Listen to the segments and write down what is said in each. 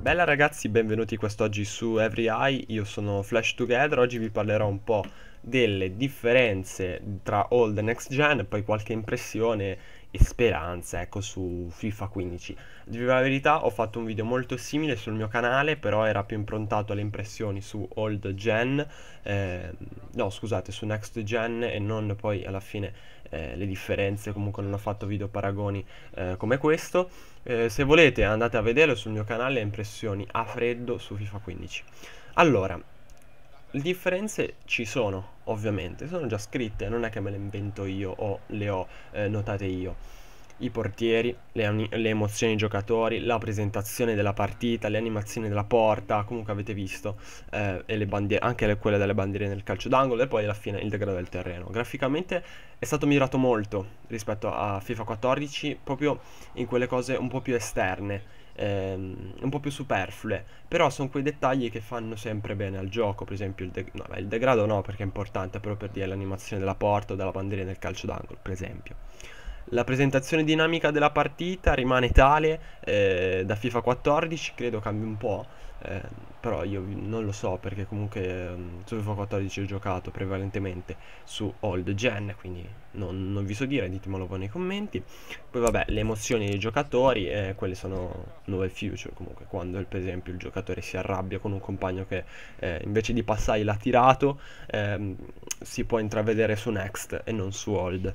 Bella ragazzi, benvenuti quest'oggi su Every Eye, io sono Flash Together, oggi vi parlerò un po' delle differenze tra Old e Next Gen, poi qualche impressione e speranza ecco su FIFA 15 Devo la verità ho fatto un video molto simile sul mio canale però era più improntato alle impressioni su old gen eh, no scusate su next gen e non poi alla fine eh, le differenze comunque non ho fatto video paragoni eh, come questo eh, se volete andate a vederlo sul mio canale impressioni a freddo su FIFA 15 allora le differenze ci sono, ovviamente, sono già scritte, non è che me le invento io o le ho eh, notate io. I portieri, le, le, emozioni dei giocatori, la presentazione della partita, le animazioni della porta, comunque avete visto, eh, e le bandiere, anche le, quelle delle bandiere nel calcio d'angolo e poi alla fine il degrado del terreno. Graficamente è stato migliorato molto rispetto a FIFA 14, proprio in quelle cose un po' più esterne ehm, un po' più superflue, però sono quei dettagli che fanno sempre bene al gioco, per esempio il, de- no, beh, il degrado no perché è importante, però per dire l'animazione della porta o della bandiera nel calcio d'angolo, per esempio la presentazione dinamica della partita rimane tale eh, da FIFA 14, credo cambi un po', eh, però io non lo so perché comunque mh, mm, su FIFA 14 ho giocato prevalentemente su old gen, quindi non, non vi so dire, ditemelo voi nei commenti. Poi vabbè, le emozioni dei giocatori, eh, quelle sono nuove future comunque, quando per esempio il giocatore si arrabbia con un compagno che eh, invece di passare l'ha tirato, ehm, si può intravedere su next e non su old.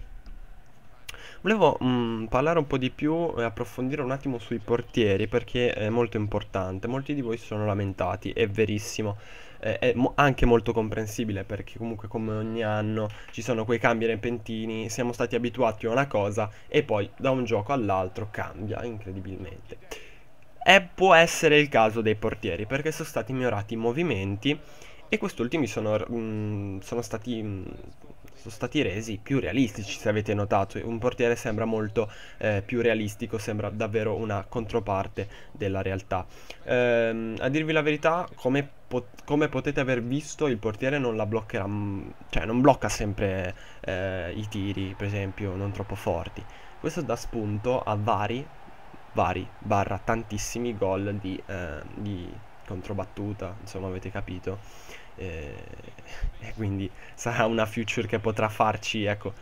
Volevo mh, mm, parlare un po' di più e approfondire un attimo sui portieri perché è molto importante. Molti di voi si sono lamentati, è verissimo. Eh, è mo anche molto comprensibile perché comunque come ogni anno ci sono quei cambi repentini, siamo stati abituati a una cosa e poi da un gioco all'altro cambia incredibilmente. E può essere il caso dei portieri perché sono stati migliorati i movimenti e quest'ultimi sono, mm, sono stati mm, sono stati resi più realistici se avete notato un portiere sembra molto eh, più realistico sembra davvero una controparte della realtà ehm, a dirvi la verità come, pot come, potete aver visto il portiere non la bloccherà mm, cioè non blocca sempre eh, i tiri per esempio non troppo forti questo dà spunto a vari vari barra tantissimi gol di, eh, di controbattuta, insomma avete capito. E, e quindi sarà una future che potrà farci, ecco,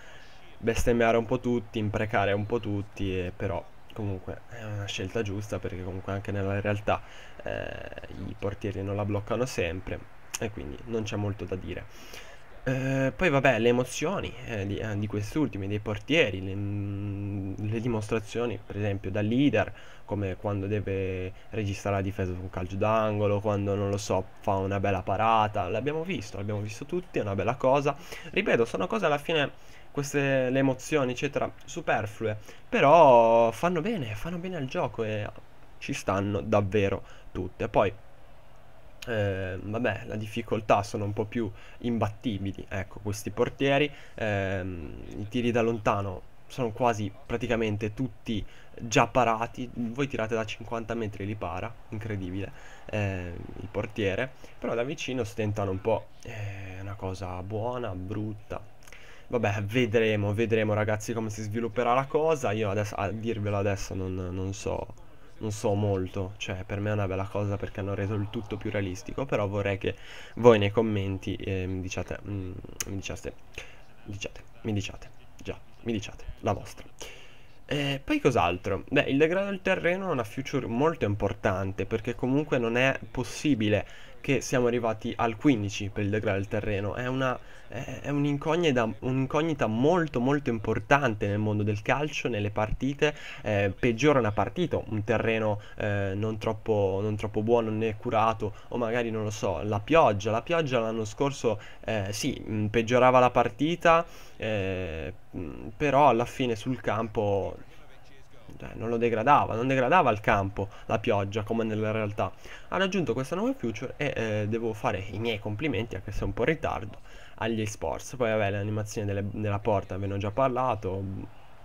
bestemmiare un po' tutti, imprecare un po' tutti, e, però comunque è una scelta giusta perché comunque anche nella realtà eh, i portieri non la bloccano sempre e quindi non c'è molto da dire. Eh, poi vabbè le emozioni eh, di, eh, di quest'ultimi, dei portieri, le, mm, le dimostrazioni, per esempio, da leader, come quando deve registrare la difesa su un calcio d'angolo, quando non lo so, fa una bella parata. L'abbiamo visto, l'abbiamo visto tutti, è una bella cosa. Ripeto, sono cose alla fine queste le emozioni, eccetera, superflue, però fanno bene, fanno bene al gioco e ci stanno davvero tutte. Poi eh, vabbè, la difficoltà sono un po' più imbattibili, ecco, questi portieri, eh, i tiri da lontano sono quasi praticamente tutti già parati, voi tirate da 50 metri li para, incredibile, eh, il portiere, però da vicino stentano un po', eh, una cosa buona, brutta, vabbè vedremo, vedremo ragazzi come si svilupperà la cosa, io adesso, a dirvelo adesso non, non so... Non so molto, cioè per me è una bella cosa perché hanno reso il tutto più realistico, però vorrei che voi nei commenti eh, mi, diciate, mm, mi diciate, diciate, mi diciate mi diciate la vostra. E eh, poi cos'altro? Beh, il degrado del terreno è una feature molto importante perché comunque non è possibile che siamo arrivati al 15 per il degrado del terreno. È, una, è, un'incognita, un'incognita, molto molto importante nel mondo del calcio, nelle partite. Eh, peggiora una partita, un terreno eh, non, troppo, non, troppo, buono né curato o magari non lo so, la pioggia. La pioggia l'anno scorso eh, sì, mm, peggiorava la partita, eh, mm, però alla fine sul campo cioè, non lo degradava, non degradava il campo, la pioggia, come nella realtà. Ha raggiunto questa nuova future e eh, devo fare i miei complimenti, anche se un po' in ritardo, agli esports. Poi vabbè, l'animazione della porta ve ne ho già parlato,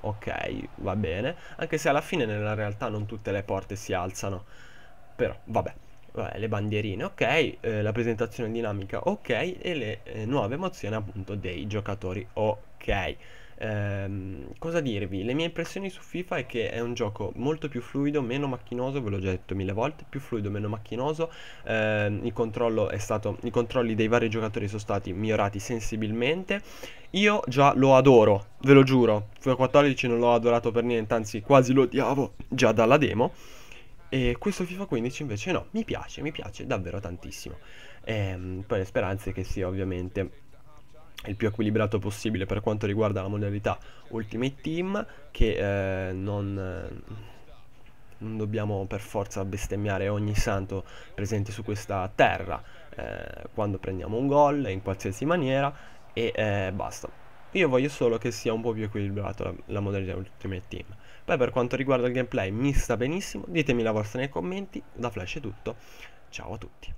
ok, va bene, anche se alla fine nella realtà non tutte le porte si alzano, però vabbè. vabbè le bandierine, ok, eh, la presentazione dinamica, ok, e le eh, nuove emozioni appunto dei giocatori, ok. Ehm, cosa dirvi? Le mie impressioni su FIFA è che è un gioco molto più fluido, meno macchinoso, ve l'ho già detto mille volte, più fluido, meno macchinoso. Ehm, il controllo è stato, I controlli dei vari giocatori sono stati migliorati sensibilmente. Io già lo adoro, ve lo giuro. FIFA 14 non l'ho adorato per niente, anzi quasi lo odiavo già dalla demo. E questo FIFA 15 invece no, mi piace, mi piace davvero tantissimo. Ehm, poi le speranze che sia ovviamente il più equilibrato possibile per quanto riguarda la modalità Ultimate Team che eh, non, eh, non, dobbiamo per forza bestemmiare ogni santo presente su questa terra eh, quando prendiamo un gol in qualsiasi maniera e eh, basta io voglio solo che sia un po' più equilibrato la, la modalità Ultimate Team poi per quanto riguarda il gameplay mi sta benissimo ditemi la vostra nei commenti da Flash è tutto ciao a tutti